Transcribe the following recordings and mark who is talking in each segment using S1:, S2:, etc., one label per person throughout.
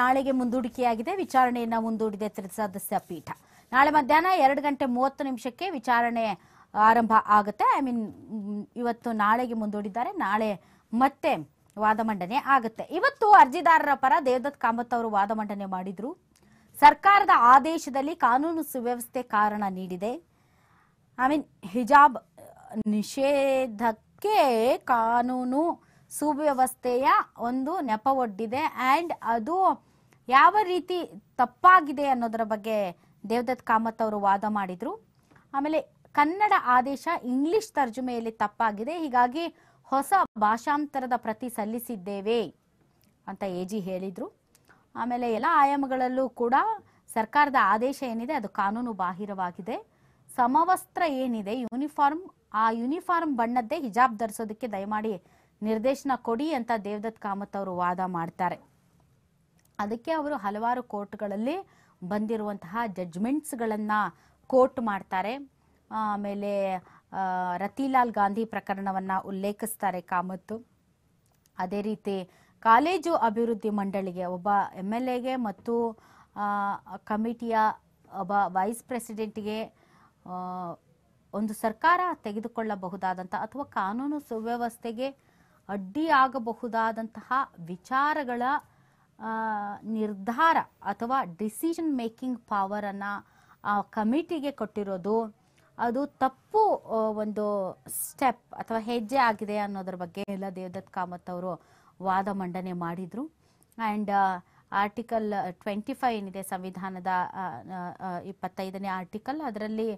S1: ನಾಳೆಗೆ ಮುಂದೂಡಿಕೆಯಾಗಿದೆ ವಿಚಾರಣೆಯನ್ನು ಮುಂದೂಡಿದೆ ತ್ರಿಸದಸ್ಯ ಪೀಠ ನಾಳೆ ಮಧ್ಯಾಹ್ನ ಎರಡು ಗಂಟೆ ಮೂವತ್ತು ನಿಮಿಷಕ್ಕೆ ವಿಚಾರಣೆ ಆರಂಭ ಆಗುತ್ತೆ ಐ ಮೀನ್ ಇವತ್ತು ನಾಳೆಗೆ ಮುಂದೂಡಿದ್ದಾರೆ ನಾಳೆ ಮತ್ತೆ ವಾದ ಮಂಡನೆ ಆಗುತ್ತೆ ಇವತ್ತು ಅರ್ಜಿದಾರರ ಪರ ದೇವದತ್ ಕಾಮತ್ ಅವರು ವಾದ ಮಂಡನೆ ಮಾಡಿದ್ರು ಸರ್ಕಾರದ ಆದೇಶದಲ್ಲಿ ಕಾನೂನು ಸುವ್ಯವಸ್ಥೆ ಕಾರಣ ನೀಡಿದೆ ಐ ಮೀನ್ ಹಿಜಾಬ್ ನಿಷೇಧಕ್ಕೆ ಕಾನೂನು ಸುವ್ಯವಸ್ಥೆಯ ಒಂದು ನೆಪವೊಡ್ಡಿದೆ ಆ್ಯಂಡ್ ಅದು ಯಾವ ರೀತಿ ತಪ್ಪಾಗಿದೆ ಅನ್ನೋದರ ಬಗ್ಗೆ ದೇವದತ್ ಕಾಮತ್ ಅವರು ವಾದ ಮಾಡಿದರು ಆಮೇಲೆ ಕನ್ನಡ ಆದೇಶ ಇಂಗ್ಲಿಷ್ ತರ್ಜುಮೆಯಲ್ಲಿ ತಪ್ಪಾಗಿದೆ ಹೀಗಾಗಿ ಹೊಸ ಭಾಷಾಂತರದ ಪ್ರತಿ ಸಲ್ಲಿಸಿದ್ದೇವೆ ಅಂತ ಎ ಜಿ ಹೇಳಿದರು ಆಮೇಲೆ ಎಲ್ಲ ಆಯಾಮಗಳಲ್ಲೂ ಕೂಡ ಸರ್ಕಾರದ ಆದೇಶ ಏನಿದೆ ಅದು ಕಾನೂನು ಬಾಹಿರವಾಗಿದೆ ಸಮವಸ್ತ್ರ ಏನಿದೆ ಯೂನಿಫಾರ್ಮ್ ಆ ಯೂನಿಫಾರ್ಮ್ ಬಣ್ಣದ್ದೇ ಹಿಜಾಬ್ ಧರಿಸೋದಕ್ಕೆ ದಯಮಾಡಿ ನಿರ್ದೇಶನ ಕೊಡಿ ಅಂತ ದೇವದತ್ ಕಾಮತ್ ಅವರು ವಾದ ಮಾಡ್ತಾರೆ ಅದಕ್ಕೆ ಅವರು ಹಲವಾರು ಕೋರ್ಟ್ಗಳಲ್ಲಿ ಬಂದಿರುವಂತಹ ಜಡ್ಜ್ಮೆಂಟ್ಸ್ಗಳನ್ನು ಕೋರ್ಟ್ ಮಾಡ್ತಾರೆ ಆಮೇಲೆ ರತಿಲಾಲ್ ಗಾಂಧಿ ಪ್ರಕರಣವನ್ನು ಉಲ್ಲೇಖಿಸ್ತಾರೆ ಕಾಮತ್ತು ಅದೇ ರೀತಿ ಕಾಲೇಜು ಅಭಿವೃದ್ಧಿ ಮಂಡಳಿಗೆ ಒಬ್ಬ ಎಮ್ ಎಲ್ ಎಗೆ ಮತ್ತು ಕಮಿಟಿಯ ಒಬ್ಬ ವೈಸ್ ಪ್ರೆಸಿಡೆಂಟ್ಗೆ ಒಂದು ಸರ್ಕಾರ ತೆಗೆದುಕೊಳ್ಳಬಹುದಾದಂಥ ಅಥವಾ ಕಾನೂನು ಸುವ್ಯವಸ್ಥೆಗೆ ಅಡ್ಡಿಯಾಗಬಹುದಾದಂತಹ ವಿಚಾರಗಳ ನಿರ್ಧಾರ ಅಥವಾ ಡಿಸಿಷನ್ ಮೇಕಿಂಗ್ ಪವರನ್ನು ಆ ಕಮಿಟಿಗೆ ಕೊಟ್ಟಿರೋದು ಅದು ತಪ್ಪು ಒಂದು ಸ್ಟೆಪ್ ಅಥವಾ ಹೆಜ್ಜೆ ಆಗಿದೆ ಅನ್ನೋದ್ರ ಬಗ್ಗೆ ಎಲ್ಲ ದೇವದತ್ ಕಾಮತ್ ಅವರು ವಾದ ಮಂಡನೆ ಮಾಡಿದರು ಆ್ಯಂಡ್ ಆರ್ಟಿಕಲ್ ಟ್ವೆಂಟಿ ಫೈವ್ ಏನಿದೆ ಸಂವಿಧಾನದ ಇಪ್ಪತ್ತೈದನೇ ಆರ್ಟಿಕಲ್ ಅದರಲ್ಲಿ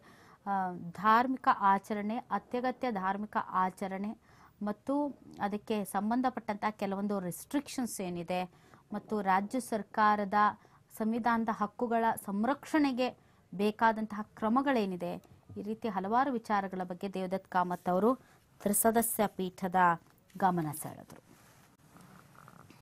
S1: ಧಾರ್ಮಿಕ ಆಚರಣೆ ಅತ್ಯಗತ್ಯ ಧಾರ್ಮಿಕ ಆಚರಣೆ ಮತ್ತು ಅದಕ್ಕೆ ಸಂಬಂಧಪಟ್ಟಂಥ ಕೆಲವೊಂದು ರೆಸ್ಟ್ರಿಕ್ಷನ್ಸ್ ಏನಿದೆ ಮತ್ತು ರಾಜ್ಯ ಸರ್ಕಾರದ ಸಂವಿಧಾನದ ಹಕ್ಕುಗಳ ಸಂರಕ್ಷಣೆಗೆ ಬೇಕಾದಂತಹ ಕ್ರಮಗಳೇನಿದೆ ಈ ರೀತಿ ಹಲವಾರು ವಿಚಾರಗಳ ಬಗ್ಗೆ ದೇವದತ್ ಕಾಮತ್ ಅವರು ತ್ರಿಸದಸ್ಯ ಪೀಠದ ಗಮನ ಸೆಳೆದರು